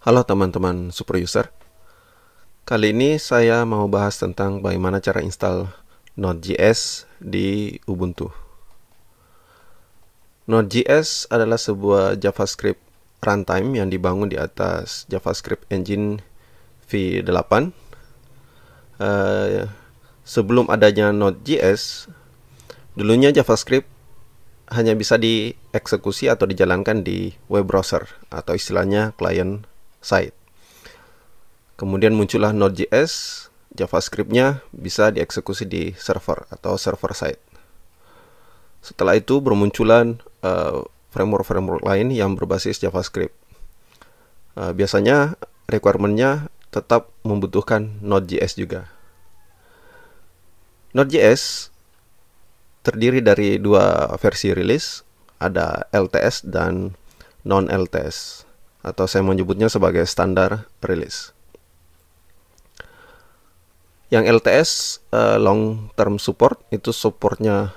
Halo teman-teman super user. Kali ini saya mau bahas tentang bagaimana cara install Node.js di Ubuntu. Node.js adalah sebuah JavaScript runtime yang dibangun di atas JavaScript engine V8. Uh, eh, sebelum adanya Node.js, dulunya JavaScript hanya bisa dieksekusi atau dijalankan di web browser atau istilahnya client site. Kemudian muncullah Node.js, JavaScript-nya bisa dieksekusi di server atau server side. Setelah itu bermunculan eh, framework-framework uh, lain yang berbasis JavaScript. Uh, biasanya requirement-nya tetap membutuhkan Node.js juga. Node.js terdiri dari dua versi rilis, ada LTS dan non-LTS atau saya menyebutnya sebagai standar rilis. Yang LTS uh, eh, long term support itu supportnya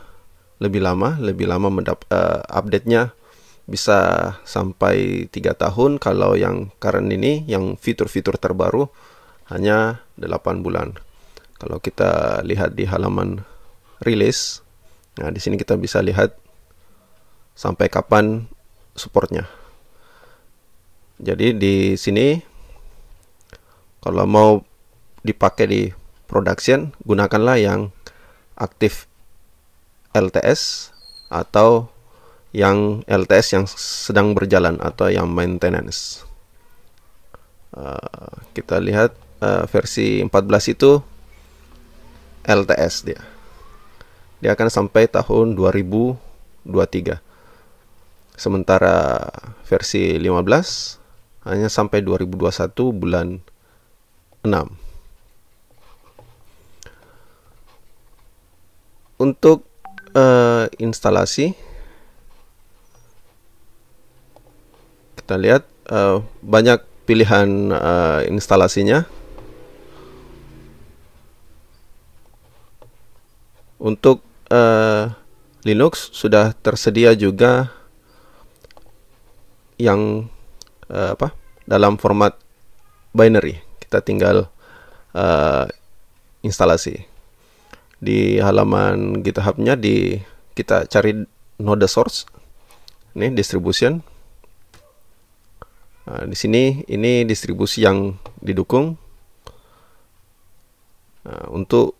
lebih lama, lebih lama mendap uh, update-nya bisa sampai tiga tahun kalau yang current ini yang fitur-fitur terbaru hanya 8 bulan. Kalau kita lihat di halaman rilis, nah di sini kita bisa lihat sampai kapan supportnya jadi di sini kalau mau dipakai di production gunakanlah yang aktif LTS atau yang LTS yang sedang berjalan atau yang maintenance. Uh, kita lihat uh, versi 14 itu LTS dia. Dia akan sampai tahun 2023. Sementara versi 15 hanya sampai 2021 bulan 6. Untuk uh, instalasi kita lihat uh, banyak pilihan uh, instalasinya. Untuk uh, Linux sudah tersedia juga yang uh, apa dalam format binary. Kita tinggal uh, instalasi di halaman GitHubnya di kita cari node source ini distribution nah, di sini ini distribusi yang didukung nah, untuk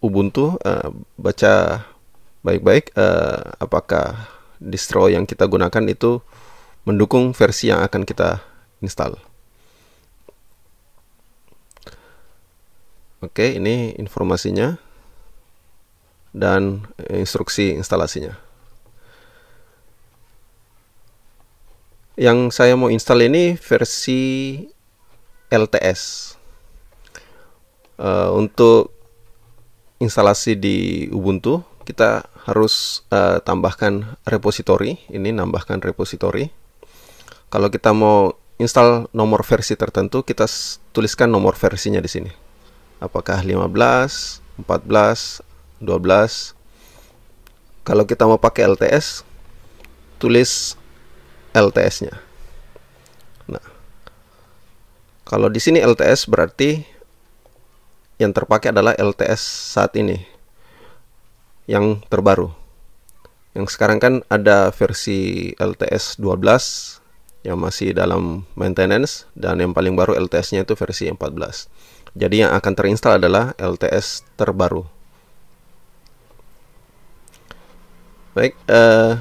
Ubuntu uh, baca baik-baik uh, apakah distro yang kita gunakan itu mendukung versi yang akan kita install. Oke, ini informasinya dan eh, instruksi instalasinya. Yang saya mau install ini versi LTS. Uh, eh, untuk instalasi di Ubuntu, kita harus uh, tambahkan repository. Ini nambahkan repository kalau kita mau install nomor versi tertentu, kita tuliskan nomor versinya di sini. Apakah 15, 14, 12. Kalau kita mau pakai LTS, tulis LTS-nya. Nah, kalau di sini LTS berarti yang terpakai adalah LTS saat ini yang terbaru. Yang sekarang kan ada versi LTS 12, yang masih dalam maintenance dan yang paling baru LTS-nya itu versi 14. Jadi yang akan terinstall adalah LTS terbaru. Baik, uh,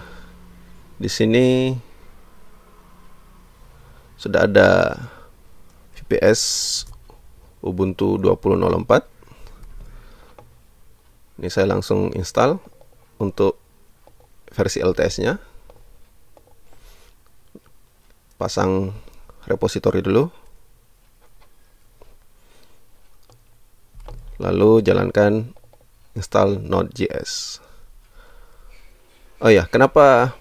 di sini sudah ada VPS Ubuntu 20.04. Ini saya langsung install untuk versi LTS-nya pasang repository dulu lalu jalankan install node.js oh ya kenapa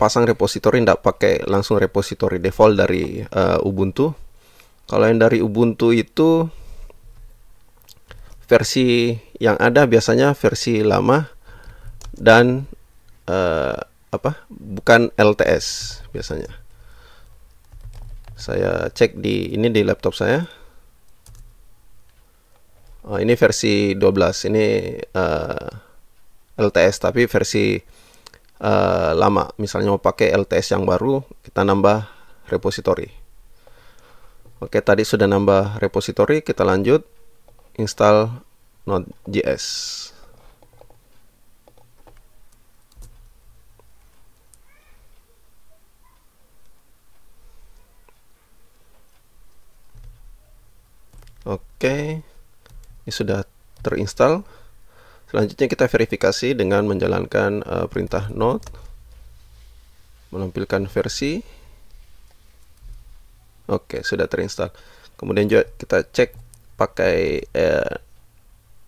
pasang repository tidak pakai langsung repository default dari uh, Ubuntu kalau yang dari Ubuntu itu versi yang ada biasanya versi lama dan uh, apa bukan LTS biasanya saya cek di ini di laptop saya oh, ini versi 12 ini uh, eh, LTS tapi versi uh, lama misalnya mau pakai LTS yang baru kita nambah repository oke tadi sudah nambah repository kita lanjut install node.js Oke, ini sudah terinstall. Selanjutnya kita verifikasi dengan menjalankan uh, perintah node menampilkan versi. Oke, sudah terinstall. Kemudian juga kita cek pakai eh,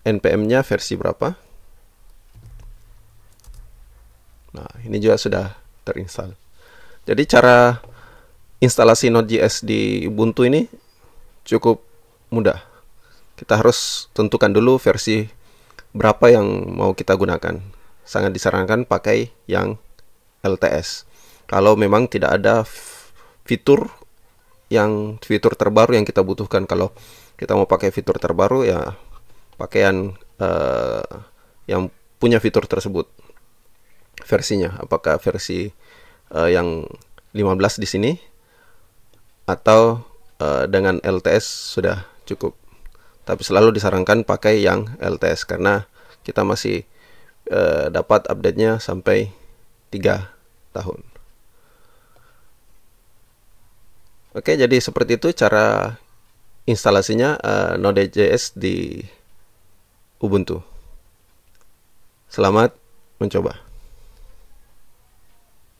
npm-nya versi berapa. Nah, ini juga sudah terinstall. Jadi cara instalasi Node.js di Ubuntu ini cukup mudah. Kita harus tentukan dulu versi berapa yang mau kita gunakan. Sangat disarankan pakai yang LTS. Kalau memang tidak ada fitur yang fitur terbaru yang kita butuhkan kalau kita mau pakai fitur terbaru ya pakaian uh, yang punya fitur tersebut versinya apakah versi uh, yang 15 di sini atau uh, dengan LTS sudah cukup tapi selalu disarankan pakai yang LTS karena kita masih e, dapat update-nya sampai 3 tahun. Oke, jadi seperti itu cara instalasinya e, Node.js di Ubuntu. Selamat mencoba.